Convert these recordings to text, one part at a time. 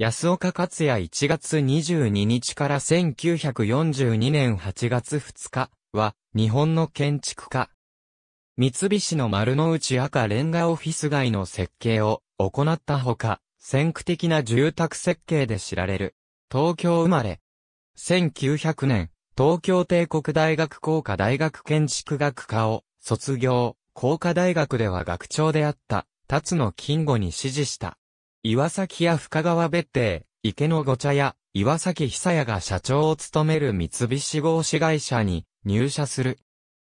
安岡克也1月22日から1942年8月2日は日本の建築家。三菱の丸の内赤レンガオフィス街の設計を行ったほか、先駆的な住宅設計で知られる。東京生まれ。1900年、東京帝国大学工科大学建築学科を卒業、工科大学では学長であった、辰野金吾に指示した。岩崎屋深川別邸、池のご茶屋、岩崎久屋が社長を務める三菱合資会社に入社する。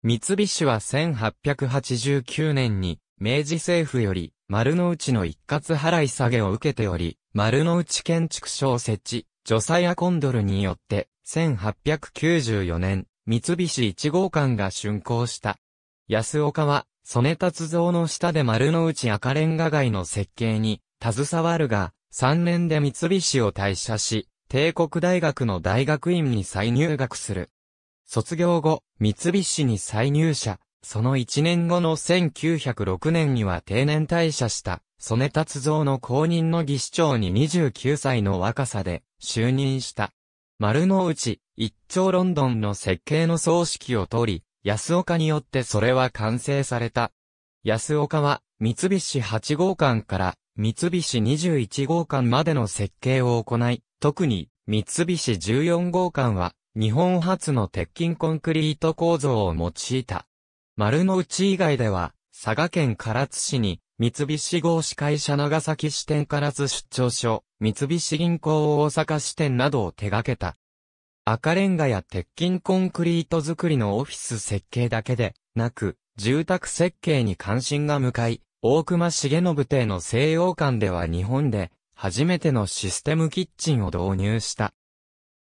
三菱は1889年に明治政府より丸の内の一括払い下げを受けており、丸の内建築所を設置、除サアコンドルによって1894年、三菱一号館が竣工した。安岡は、曽根達造の下で丸の内赤レンガ街の設計に携わるが、3年で三菱を退社し、帝国大学の大学院に再入学する。卒業後、三菱に再入社、その1年後の1906年には定年退社した、曽根達造の公認の技師長に29歳の若さで就任した。丸の内、一丁ロンドンの設計の葬式を取り、安岡によってそれは完成された。安岡は、三菱八号館から三菱21号館までの設計を行い、特に三菱14号館は日本初の鉄筋コンクリート構造を用いた。丸の内以外では、佐賀県唐津市に三菱合資会社長崎支店唐津出張所、三菱銀行大阪支店などを手掛けた。赤レンガや鉄筋コンクリート作りのオフィス設計だけでなく、住宅設計に関心が向かい、大隈重信邸の西洋館では日本で初めてのシステムキッチンを導入した。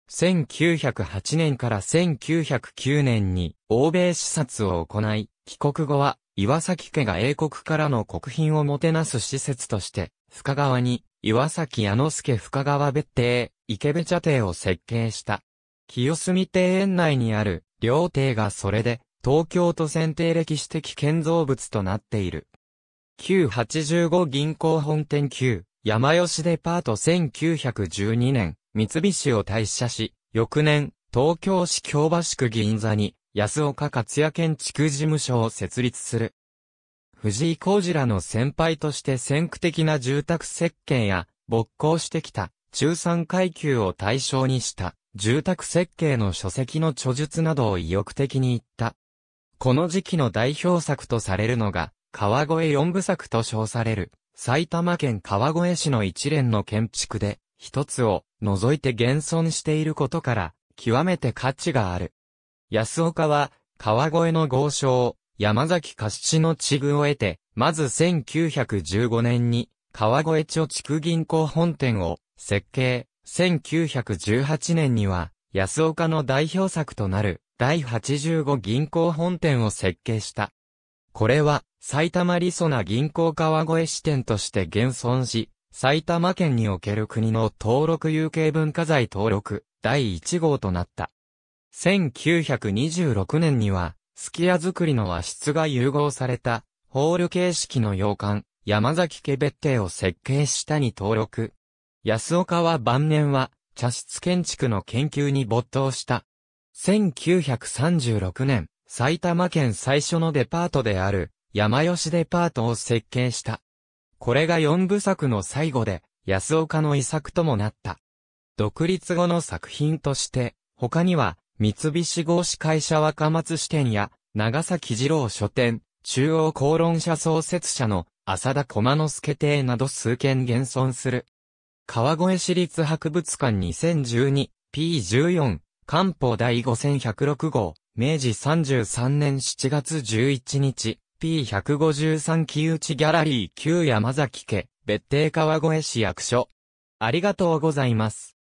1908年から1909年に欧米視察を行い、帰国後は岩崎家が英国からの国賓をもてなす施設として、深川に岩崎矢之助深川別邸、池部茶邸を設計した。清澄庭園内にある両邸がそれで東京都選定歴史的建造物となっている。985銀行本店旧山吉デパート1912年、三菱を退社し、翌年、東京市京橋区銀座に、安岡克也建築事務所を設立する。藤井浩二らの先輩として先駆的な住宅設計や、勃興してきた、中産階級を対象にした、住宅設計の書籍の著述などを意欲的に言った。この時期の代表作とされるのが、川越四部作と称される、埼玉県川越市の一連の建築で、一つを除いて現存していることから、極めて価値がある。安岡は、川越の豪商、山崎貸しの地具を得て、まず1915年に、川越町地区銀行本店を設計、1918年には、安岡の代表作となる、第85銀行本店を設計した。これは、埼玉理そな銀行川越支店として現存し、埼玉県における国の登録有形文化財登録第1号となった。1926年には、すき家作りの和室が融合された、ホール形式の洋館、山崎家別邸を設計したに登録。安岡は晩年は、茶室建築の研究に没頭した。1936年、埼玉県最初のデパートである、山吉デパートを設計した。これが四部作の最後で、安岡の遺作ともなった。独立後の作品として、他には、三菱合資会社若松支店や、長崎二郎書店、中央公論社創設者の浅田駒之助邸など数件現存する。川越市立博物館 2012P14 官報第5106号明治33年7月11日 P153 木内ギャラリー旧山崎家、別邸川越市役所。ありがとうございます。